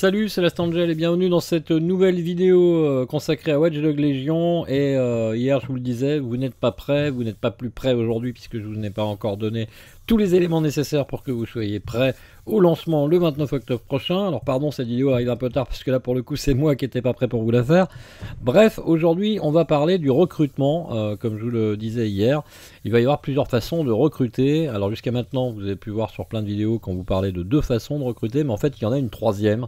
Salut, c'est Angel et bienvenue dans cette nouvelle vidéo euh, consacrée à Wedge Dog Legion. Et euh, hier, je vous le disais, vous n'êtes pas prêt, vous n'êtes pas plus prêt aujourd'hui puisque je vous n'ai pas encore donné tous les éléments nécessaires pour que vous soyez prêts au lancement le 29 octobre prochain. Alors pardon, cette vidéo arrive un peu tard parce que là pour le coup c'est moi qui n'étais pas prêt pour vous la faire. Bref, aujourd'hui on va parler du recrutement, euh, comme je vous le disais hier. Il va y avoir plusieurs façons de recruter. Alors jusqu'à maintenant vous avez pu voir sur plein de vidéos qu'on vous parlait de deux façons de recruter, mais en fait il y en a une troisième.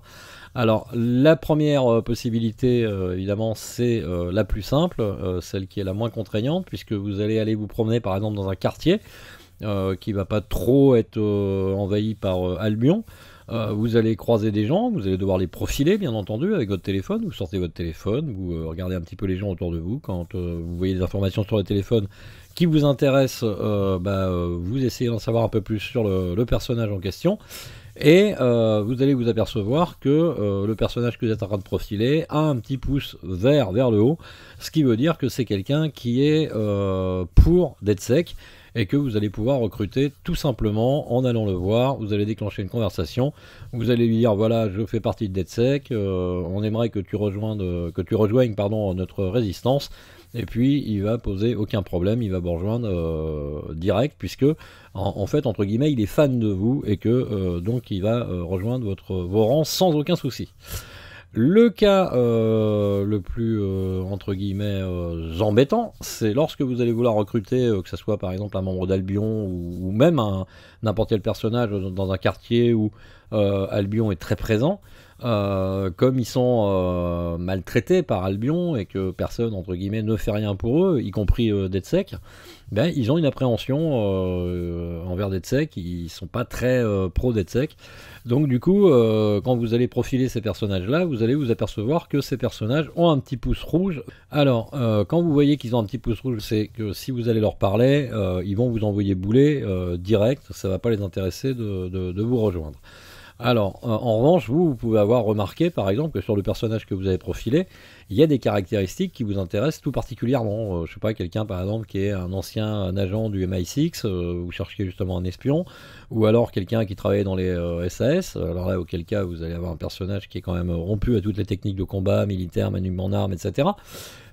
Alors la première euh, possibilité euh, évidemment c'est la plus simple, celle qui est la moins contraignante puisque vous allez aller vous promener par exemple dans un quartier. Euh, qui va pas trop être euh, envahi par euh, Albion. vous allez croiser des gens, vous allez devoir les profiler, bien entendu, avec votre téléphone. Vous sortez votre téléphone, vous regardez un petit peu les gens autour de vous. Quand vous voyez des informations sur le téléphone qui vous intéressent, bah, vous essayez d'en savoir un peu plus sur le, personnage en question. Et vous allez vous apercevoir que le personnage que vous êtes en train de profiler a un petit pouce vert vers le haut, ce qui veut dire que c'est quelqu'un qui est pour Dead sec et que vous allez pouvoir recruter tout simplement en allant le voir. Vous allez déclencher une conversation, vous allez lui dire voilà, je fais partie de DeadSec, euh, on aimerait que tu, rejoignes, que tu rejoignes pardon, notre résistance. Et puis il va poser aucun problème, il va vous rejoindre euh, direct, puisque en, fait, entre guillemets, il est fan de vous et que euh, donc il va rejoindre votre, vos rangs sans aucun souci. Le cas euh, le plus, euh, entre guillemets, euh, embêtant, c'est lorsque vous allez vouloir recruter, que ce soit par exemple un membre d'Albion ou, même n'importe quel personnage dans un quartier où Albion est très présent, euh, comme ils sont euh, maltraités par Albion et que personne, entre guillemets, ne fait rien pour eux, y compris euh, ben, ils ont une appréhension euh, envers Detsec, ils sont pas très pro Detsec. Donc du coup, quand vous allez profiler ces personnages-là, vous allez vous apercevoir que ces personnages ont un petit pouce rouge. Alors, quand vous voyez qu'ils ont un petit pouce rouge, c'est que si vous allez leur parler, ils vont vous envoyer boulet direct, ça ne va pas les intéresser de vous rejoindre. Alors, euh, en revanche, vous, vous pouvez avoir remarqué, par exemple, que sur le personnage que vous avez profilé, il y a des caractéristiques qui vous intéressent tout particulièrement. Euh, je ne sais pas, quelqu'un, par exemple, qui est un ancien agent du MI6, euh, vous cherchez justement un espion, ou alors quelqu'un qui travaille dans les SAS. Alors là, auquel cas, vous allez avoir un personnage qui est quand même rompu à toutes les techniques de combat, militaire, maniement d'armes, etc.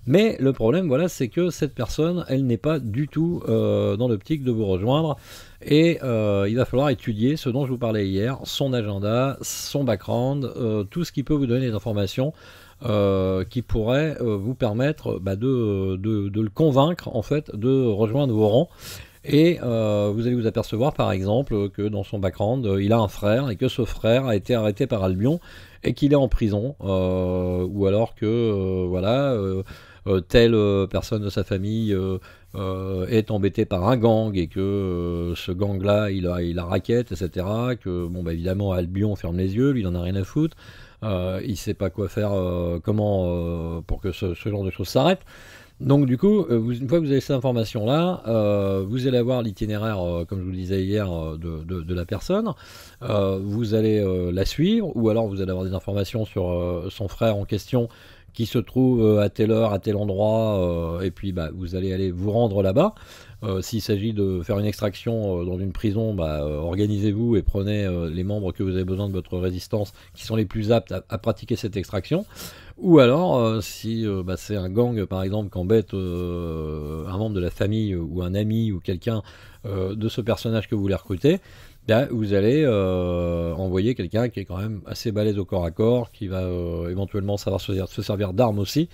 Mais le problème, voilà, c'est que cette personne, elle n'est pas du tout euh, dans l'optique de vous rejoindre. Et euh, il va falloir étudier ce dont je vous parlais hier, son agenda, son background, euh, tout ce qui peut vous donner des informations qui pourraient vous permettre bah, de, le convaincre en fait de rejoindre vos rangs. Et vous allez vous apercevoir par exemple que dans son background, il a un frère et que ce frère a été arrêté par Albion et qu'il est en prison. ou alors que voilà, euh, telle euh, personne de sa famille euh, est embêtée par un gang et que ce gang-là, il a, il raquette, etc. Que, bon, bah, évidemment, Albion ferme les yeux, lui, il en a rien à foutre. il sait pas quoi faire, comment pour que ce, genre de choses s'arrête. Donc du coup, une fois que vous avez ces informations-là, vous allez avoir l'itinéraire, comme je vous le disais hier, de la personne. vous allez la suivre, ou alors vous allez avoir des informations sur son frère en question, qui se trouve euh, à telle heure, à tel endroit, euh, et puis bah, vous allez aller vous rendre là-bas. Euh, s'il s'agit de faire une extraction dans une prison, bah, organisez-vous et prenez les membres que vous avez besoin de votre résistance qui sont les plus aptes à, pratiquer cette extraction. Ou alors, si bah, c'est un gang, par exemple, qui embête un membre de la famille ou un ami ou quelqu'un de ce personnage que vous voulez recruter, vous allez euh, envoyer quelqu'un qui est quand même assez balèze au corps à corps, qui va euh, éventuellement savoir se, servir d'armes aussi,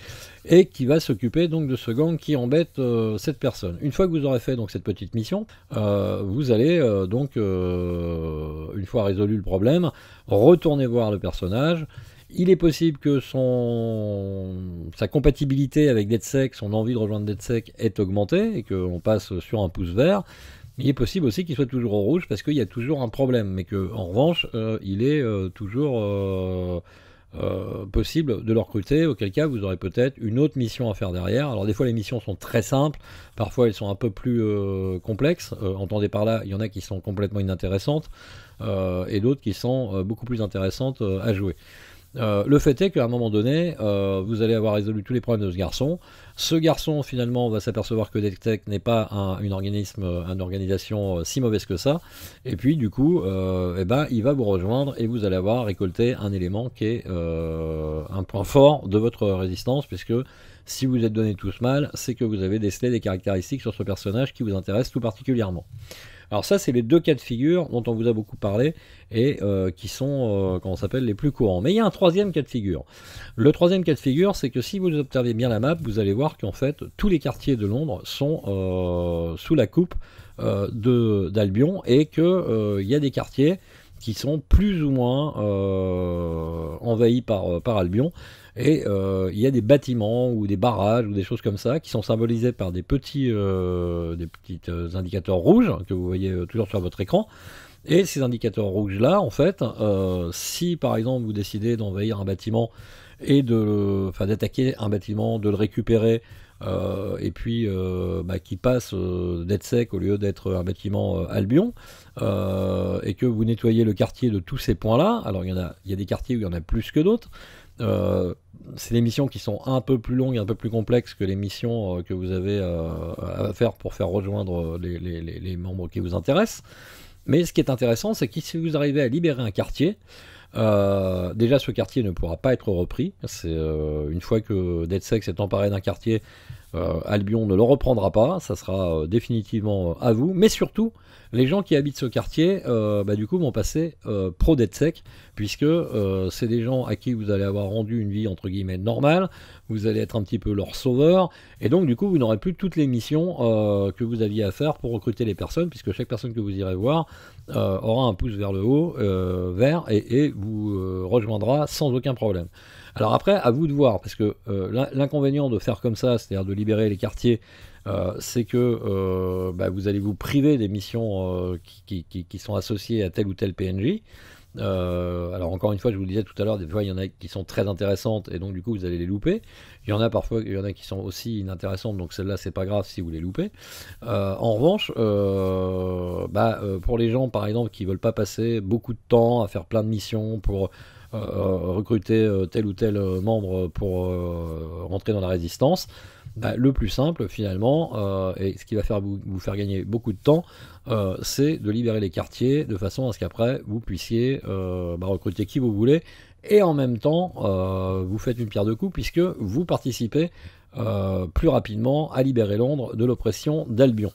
et qui va s'occuper donc de ce gang qui embête euh, cette personne. Une fois que vous aurez fait donc cette petite mission, vous allez donc, une fois résolu le problème, retourner voir le personnage. Il est possible que son, sa compatibilité avec DeadSec, son envie de rejoindre DeadSec, est augmenté et qu'on passe sur un pouce vert. Il est possible aussi qu'il soit toujours en rouge parce qu'il y a toujours un problème, mais qu'en en revanche, euh, il est euh, toujours euh, possible de le recruter, auquel cas vous aurez peut-être une autre mission à faire derrière. Alors des fois les missions sont très simples, parfois elles sont un peu plus complexes. entendez par là, il y en a qui sont complètement inintéressantes et d'autres qui sont beaucoup plus intéressantes à jouer. Euh, le fait est qu'à un moment donné, euh, vous allez avoir résolu tous les problèmes de ce garçon. Ce garçon, finalement, va s'apercevoir que Tech n'est pas un, une, organisme, euh, une organisation si mauvaise que ça. Et puis, du coup, eh ben, il va vous rejoindre et vous allez avoir récolté un élément qui est un point fort de votre résistance, puisque si vous êtes donné tous mal, c'est que vous avez décelé des caractéristiques sur ce personnage qui vous intéressent tout particulièrement. Alors ça, c'est les deux cas de figure dont on vous a beaucoup parlé et euh, qui sont, euh, comment s'appelle, les plus courants. Mais il y a un troisième cas de figure. Le troisième cas de figure, c'est que si vous observez bien la map, vous allez voir qu'en fait, tous les quartiers de Londres sont euh, sous la coupe d'Albion et qu'il y a des quartiers qui sont plus ou moins envahis par, par Albion. Et euh, il y a des bâtiments ou des barrages ou des choses comme ça qui sont symbolisés par des petits, euh, des petits euh, indicateurs rouges que vous voyez toujours sur votre écran. Et ces indicateurs rouges-là, en fait, si par exemple vous décidez d'envahir un bâtiment et de, enfin, d'attaquer un bâtiment, de le récupérer, et puis euh, bah, qui passe d'être sec au lieu d'être un bâtiment Albion, et que vous nettoyez le quartier de tous ces points-là, alors il y, en a, il y a des quartiers où il y en a plus que d'autres, c'est des missions qui sont un peu plus longues, un peu plus complexes que les missions euh, que vous avez euh, à faire pour faire rejoindre euh, les, membres qui vous intéressent. Mais ce qui est intéressant, c'est que si vous arrivez à libérer un quartier, déjà, ce quartier ne pourra pas être repris. C'est une fois que Dead Sex est emparé d'un quartier, euh, Albion ne le reprendra pas, ça sera euh, définitivement euh, à vous. Mais surtout, les gens qui habitent ce quartier, bah, du coup, vont passer pro sec, puisque c'est des gens à qui vous allez avoir rendu une vie entre guillemets normale, vous allez être un petit peu leur sauveur, et donc du coup, vous n'aurez plus toutes les missions que vous aviez à faire pour recruter les personnes, puisque chaque personne que vous irez voir aura un pouce vers le haut, vert, et vous rejoindra sans aucun problème. Alors après, à vous de voir, parce que euh, l'inconvénient de faire comme ça, c'est-à-dire de libérer les quartiers, euh, c'est que euh, bah, vous allez vous priver des missions qui, sont associées à tel ou tel PNJ. alors encore une fois, je vous le disais tout à l'heure, des fois il y en a qui sont très intéressantes et donc du coup vous allez les louper. Il y en a parfois, il y en a qui sont aussi inintéressantes, donc celle-là c'est pas grave si vous les loupez. en revanche, bah, pour les gens par exemple qui veulent pas passer beaucoup de temps à faire plein de missions pour euh, recruter euh, tel ou tel euh, membre pour rentrer dans la résistance, bah, le plus simple finalement, et ce qui va faire vous, faire gagner beaucoup de temps, c'est de libérer les quartiers de façon à ce qu'après vous puissiez bah, recruter qui vous voulez, et en même temps vous faites une pierre de coups puisque vous participez plus rapidement à libérer Londres de l'oppression d'Albion.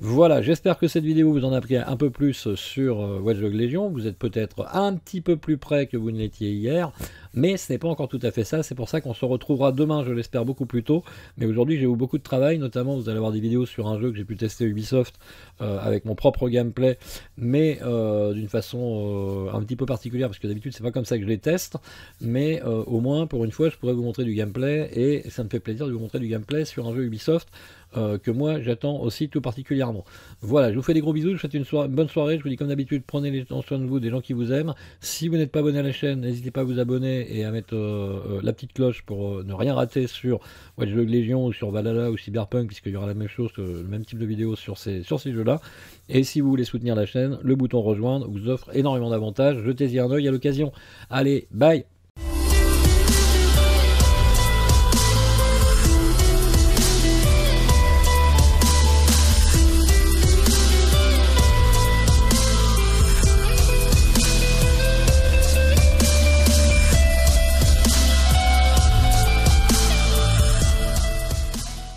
Voilà, j'espère que cette vidéo vous en a pris un peu plus sur euh, Watch Legion. Vous êtes peut-être un petit peu plus près que vous ne l'étiez hier mais ce n'est pas encore tout à fait ça. C'est pour ça qu'on se retrouvera demain, je l'espère, beaucoup plus tôt. Mais aujourd'hui, j'ai eu beaucoup de travail, notamment vous allez avoir des vidéos sur un jeu que j'ai pu tester Ubisoft euh, avec mon propre gameplay, mais euh, d'une façon euh, un petit peu particulière, parce que d'habitude, c'est pas comme ça que je les teste. Mais au moins, pour une fois, je pourrais vous montrer du gameplay et ça me fait plaisir de vous montrer du gameplay sur un jeu Ubisoft. que moi j'attends aussi tout particulièrement. Voilà, je vous fais des gros bisous, je vous souhaite une, bonne soirée, je vous dis comme d'habitude, prenez les soin de vous, des gens qui vous aiment. Si vous n'êtes pas abonné à la chaîne, n'hésitez pas à vous abonner et à mettre euh, euh, la petite cloche pour euh, ne rien rater sur Watch de Legion ou sur Valhalla ou Cyberpunk, puisqu'il y aura la même chose, le même type de vidéo sur ces, sur ces jeux-là. Et si vous voulez soutenir la chaîne, le bouton rejoindre vous offre énormément d'avantages. Jetez-y un oeil à l'occasion. Allez, bye